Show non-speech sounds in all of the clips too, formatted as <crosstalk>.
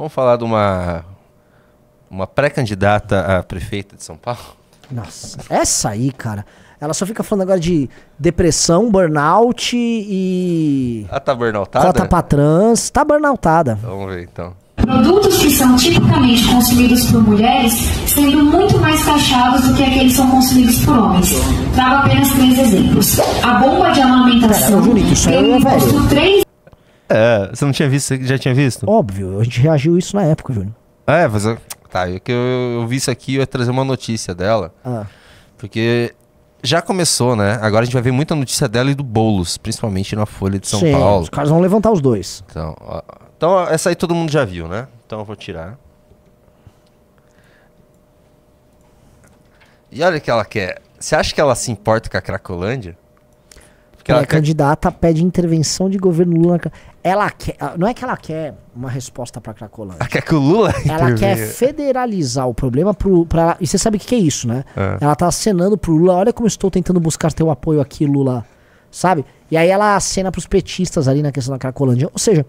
Vamos falar de uma, uma pré-candidata a prefeita de São Paulo? Nossa, essa aí, cara. Ela só fica falando agora de depressão, burnout e. Ela tá burnoutada? Cota pra trans. Tá burnoutada. Vamos ver então. Produtos que são tipicamente consumidos por mulheres sendo muito mais taxados do que aqueles que são consumidos por homens. Dava apenas três exemplos. A bomba de amamentação. Pera, é bonito, isso é Três... É, você não tinha visto, você já tinha visto? Óbvio, a gente reagiu isso na época, Júnior. É, mas tá, eu, é que eu, eu vi isso aqui, eu ia trazer uma notícia dela, Ah, porque já começou, né? Agora a gente vai ver muita notícia dela e do Boulos, principalmente na Folha de São sim, Paulo. os caras vão levantar os dois. Então, ó, então, essa aí todo mundo já viu, né? Então eu vou tirar. E olha o que ela quer. Você acha que ela se importa com a Cracolândia? Porque ela é, quer... candidata pede intervenção de governo Lula. Ela quer, ah, não é que ela quer uma resposta para Cracolândia. Ela quer que o Lula Ela quer federalizar o problema pro, pra, e você sabe o que, que é isso, né? É. Ela tá acenando pro Lula, olha como estou tentando buscar teu apoio aqui, Lula. Sabe? E aí ela acena pros petistas ali na questão da Cracolândia. Ou seja,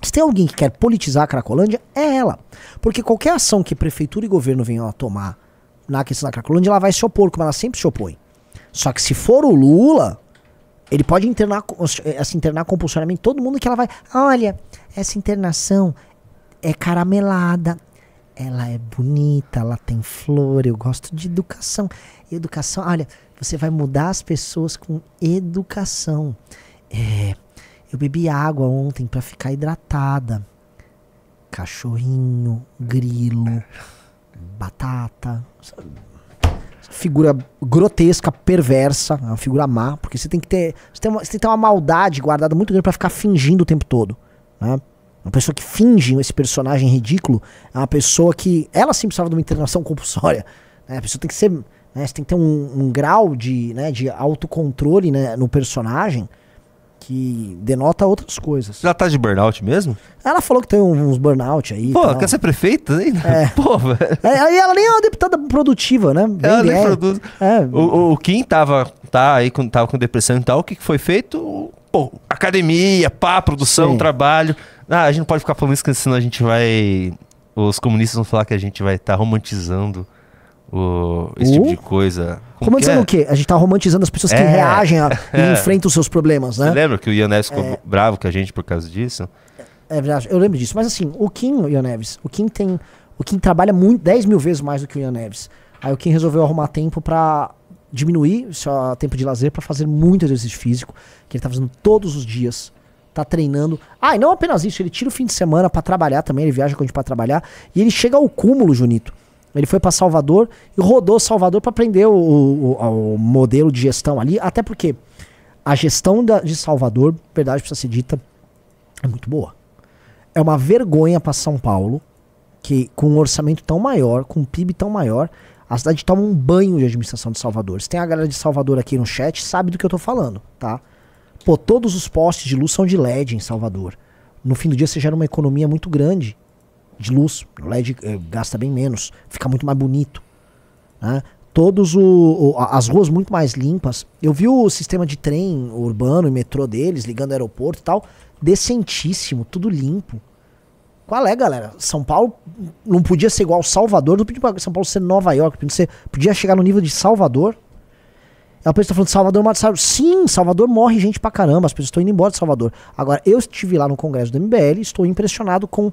se tem alguém que quer politizar a Cracolândia, é ela. Porque qualquer ação que prefeitura e governo venham a tomar na questão da Cracolândia, ela vai se opor, como ela sempre se opõe. Só que se for o Lula, ele pode internar, eh, se internar compulsoriamente todo mundo que ela vai. Olha, essa internação é caramelada, ela é bonita, ela tem flor, eu gosto de educação. Educação, olha, você vai mudar as pessoas com educação. É, eu bebi água ontem para ficar hidratada. Cachorrinho, grilo, batata. Sabe? figura grotesca, perversa, é uma figura má, porque você tem que ter. Você tem, uma, você tem que ter uma maldade guardada muito grande para ficar fingindo o tempo todo. Né? Uma pessoa que finge esse personagem ridículo é uma pessoa que. Ela sim precisava de uma internação <laughs> compulsória. Né? A pessoa tem que ser. Né? Você tem que ter um, um grau de, né, de autocontrole né, no personagem que denota outras coisas. Ela tá de burnout mesmo? Ela falou que tem uns burnout aí. Pô, quer ser prefeita ainda? É. <laughs> Pô, velho. É, aí ela nem é uma deputada produtiva, né? Bem ela nem é. produz. É. O, o, Kim tava, tá, aí, tava com depressão e tal. O que foi feito? Pô, academia, pá, produção, Sim. trabalho. Ah, a gente não pode ficar falando isso, senão a gente vai. Os comunistas vão falar que a gente vai estar tá romantizando o, esse tipo de coisa. Como Romantizando é? o quê? A gente tá romantizando as pessoas que é. reagem a, <laughs> e é. enfrentam os seus problemas, né? Você lembra que o Ianeves Neves ficou é. bravo com a gente por causa disso? É verdade, eu lembro disso. Mas assim, o Kim, o Ianeves, o Kim tem. O Kim trabalha muito, 10 mil vezes mais do que o Ianeves? Aí o Kim resolveu arrumar tempo para diminuir seu tempo de lazer para fazer muito exercício físico, que ele tá fazendo todos os dias. Tá treinando. Ah, e não apenas isso, ele tira o fim de semana para trabalhar também, ele viaja com a gente pra trabalhar. E ele chega ao cúmulo, Junito. Ele foi para Salvador e rodou Salvador para aprender o, o, o, modelo de gestão ali, até porque a gestão da, de Salvador, verdade precisa ser dita, é muito boa. É uma vergonha para São Paulo que com um orçamento tão maior, com um PIB tão maior, a cidade toma um banho de administração de Salvador. Se tem a galera de Salvador aqui no chat, sabe do que eu tô falando, tá? Pô, todos os postes de luz são de LED em Salvador. No fim do dia você gera uma economia muito grande de luz. O LED eh, gasta bem menos, fica muito mais bonito. Né? Todos o, o, as ruas muito mais limpas. Eu vi o sistema de trem urbano e metrô deles, ligando o aeroporto e tal, decentíssimo, tudo limpo. Qual é, galera? São Paulo não podia ser igual Salvador, não podia São Paulo ser Nova York, podia, chegar no nível de Salvador. A pessoa tá falando, Salvador é mata Salvador. Sim, Salvador morre gente pra caramba, as pessoas estão indo embora de Salvador. Agora, eu estive lá no congresso do MBL, estou impressionado com